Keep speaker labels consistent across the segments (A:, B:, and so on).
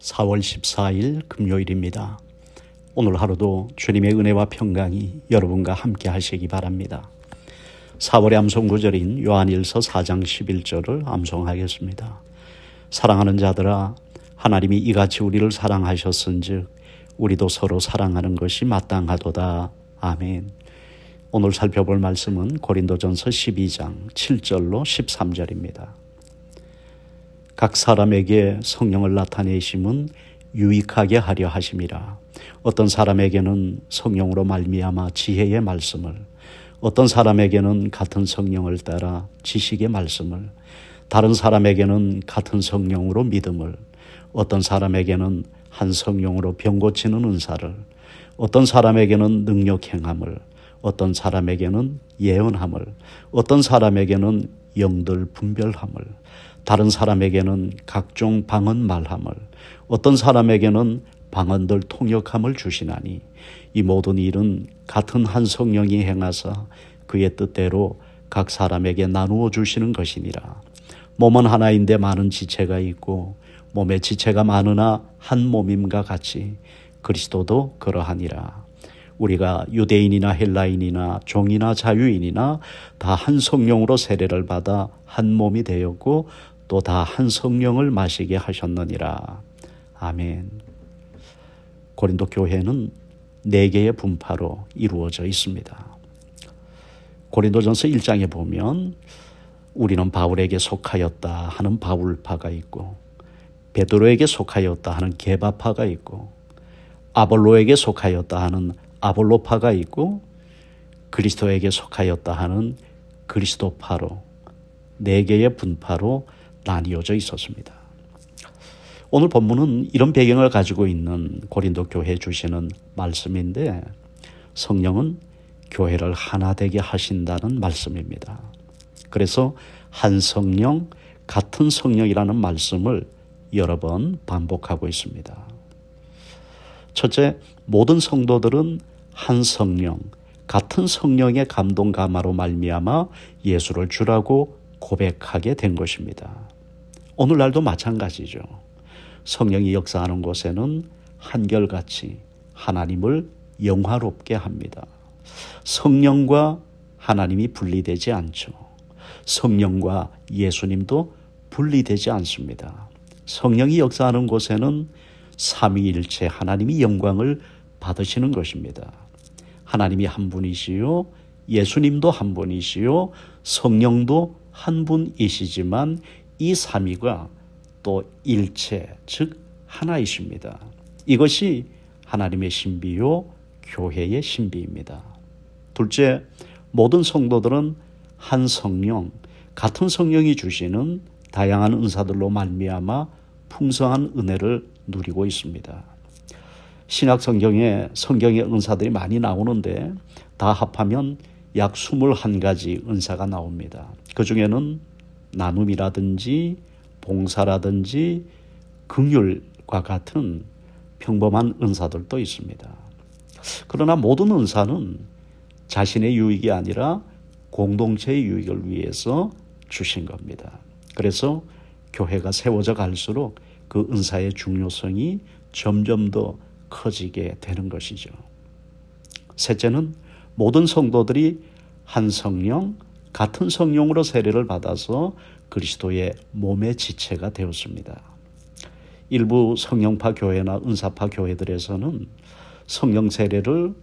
A: 4월 14일 금요일입니다. 오늘 하루도 주님의 은혜와 평강이 여러분과 함께 하시기 바랍니다. 4월의 암송구절인 요한일서 4장 11절을 암송하겠습니다. 사랑하는 자들아 하나님이 이같이 우리를 사랑하셨은즉 우리도 서로 사랑하는 것이 마땅하도다. 아멘. 오늘 살펴볼 말씀은 고린도전서 12장 7절로 13절입니다. 각 사람에게 성령을 나타내심은 유익하게 하려 하심이라. 어떤 사람에게는 성령으로 말미암아 지혜의 말씀을 어떤 사람에게는 같은 성령을 따라 지식의 말씀을 다른 사람에게는 같은 성령으로 믿음을 어떤 사람에게는 한 성령으로 병 고치는 은사를 어떤 사람에게는 능력 행함을 어떤 사람에게는 예언함을 어떤 사람에게는 영들 분별함을 다른 사람에게는 각종 방언 말함을 어떤 사람에게는 방언들 통역함을 주시나니 이 모든 일은 같은 한 성령이 행하사 그의 뜻대로 각 사람에게 나누어 주시는 것이니라. 몸은 하나인데 많은 지체가 있고 몸에 지체가 많으나 한 몸임과 같이 그리스도도 그러하니라. 우리가 유대인이나 헬라인이나 종이나 자유인이나 다 한 성령으로 세례를 받아 한 몸이 되었고 또다한 성령을 마시게 하셨느니라. 아멘. 고린도 교회는 네 개의 분파로 이루어져 있습니다. 고린도전서 1장에 보면 우리는 바울에게 속하였다 하는 바울파가 있고 베드로에게 속하였다 하는 게바파가 있고 아볼로에게 속하였다 하는 아볼로파가 있고 그리스도에게 속하였다 하는 그리스도파로 네 개의 분파로 나뉘어져 있었습니다. 오늘 본문은 이런 배경을 가지고 있는 고린도 교회 주시는 말씀인데 성령은 교회를 하나 되게 하신다는 말씀입니다. 그래서 한 성령, 같은 성령이라는 말씀을 여러 번 반복하고 있습니다. 첫째, 모든 성도들은 한 성령, 같은 성령의 감동 감화로 말미암아 예수를 주라고 고백하게 된 것입니다. 오늘날도 마찬가지죠. 성령이 역사하는 곳에는 한결같이 하나님을 영화롭게 합니다. 성령과 하나님이 분리되지 않죠. 성령과 예수님도 분리되지 않습니다. 성령이 역사하는 곳에는 삼위일체 하나님이 영광을 받으시는 것입니다. 하나님이 한 분이시요, 예수님도 한 분이시요, 성령도 한 분이시지만 이 삼위가 또 일체, 즉 하나이십니다. 이것이 하나님의 신비요 교회의 신비입니다. 둘째, 모든 성도들은 한 성령, 같은 성령이 주시는 다양한 은사들로 말미암아 풍성한 은혜를 누리고 있습니다. 신약 성경에 성경의 은사들이 많이 나오는데 다 합하면 약 21가지 은사가 나옵니다. 그 중에는 나눔이라든지 봉사라든지 긍휼과 같은 평범한 은사들도 있습니다. 그러나 모든 은사는 자신의 유익이 아니라 공동체의 유익을 위해서 주신 겁니다. 그래서 교회가 세워져 갈수록 그 은사의 중요성이 점점 더 커지게 되는 것이죠. 셋째는 모든 성도들이 한 성령, 같은 성령으로 세례를 받아서 그리스도의 몸의 지체가 되었습니다. 일부 성령파 교회나 은사파 교회들에서는 성령 세례를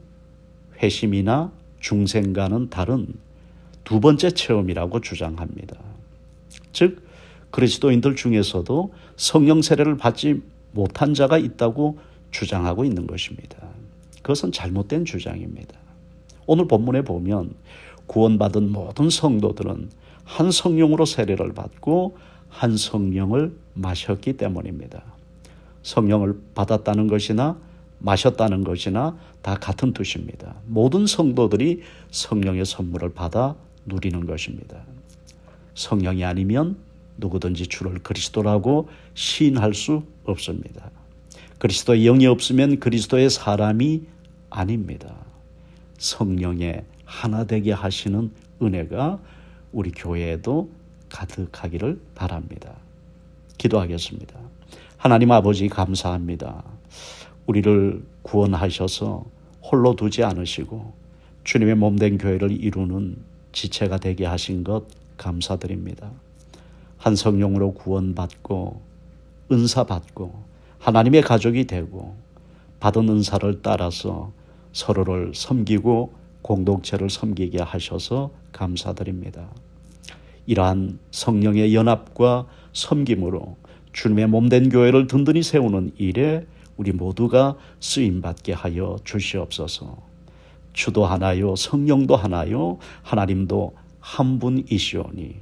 A: 회심이나 중생과는 다른 두 번째 체험이라고 주장합니다. 즉 그리스도인들 중에서도 성령 세례를 받지 못한 자가 있다고 주장하고 있는 것입니다. 그것은 잘못된 주장입니다. 오늘 본문에 보면 구원받은 모든 성도들은 한 성령으로 세례를 받고 한 성령을 마셨기 때문입니다. 성령을 받았다는 것이나 마셨다는 것이나 다 같은 뜻입니다. 모든 성도들이 성령의 선물을 받아 누리는 것입니다. 성령이 아니면 누구든지 주를 그리스도라고 시인할 수 없습니다. 그리스도의 영이 없으면 그리스도의 사람이 아닙니다. 성령의 하나 되게 하시는 은혜가 우리 교회에도 가득하기를 바랍니다. 기도하겠습니다. 하나님 아버지 감사합니다. 우리를 구원하셔서 홀로 두지 않으시고 주님의 몸된 교회를 이루는 지체가 되게 하신 것 감사드립니다. 한 성령으로 구원받고 은사받고 하나님의 가족이 되고 받은 은사를 따라서 서로를 섬기고 공동체를 섬기게 하셔서 감사드립니다. 이러한 성령의 연합과 섬김으로 주님의 몸된 교회를 든든히 세우는 일에 우리 모두가 쓰임받게 하여 주시옵소서. 주도 하나요, 성령도 하나요, 하나님도 한 분이시오니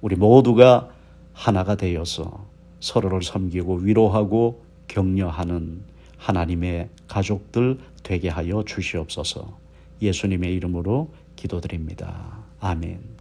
A: 우리 모두가 하나가 되어서 서로를 섬기고 위로하고 격려하는 하나님의 가족들 되게 하여 주시옵소서. 예수님의 이름으로 기도드립니다. 아멘.